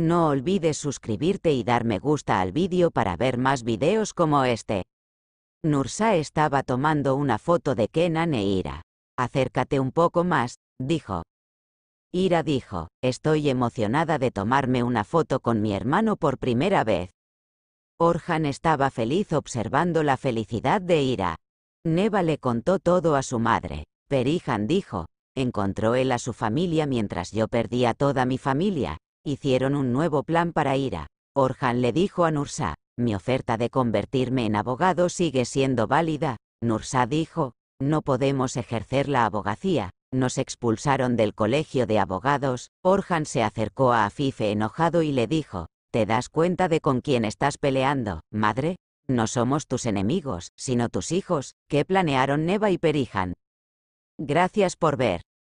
No olvides suscribirte y dar me gusta al vídeo para ver más vídeos como este. Nursa estaba tomando una foto de Kenan e Ira. Acércate un poco más, dijo. Ira dijo, estoy emocionada de tomarme una foto con mi hermano por primera vez. Orhan estaba feliz observando la felicidad de Ira. Neva le contó todo a su madre. Perihan dijo, encontró él a su familia mientras yo perdía a toda mi familia, Hicieron un nuevo plan para Ira. Orhan le dijo a Nursa, mi oferta de convertirme en abogado sigue siendo válida. Nursa dijo, no podemos ejercer la abogacía, nos expulsaron del colegio de abogados. Orhan se acercó a Afife enojado y le dijo, ¿te das cuenta de con quién estás peleando, madre? No somos tus enemigos, sino tus hijos, que planearon Neva y Perihan. Gracias por ver.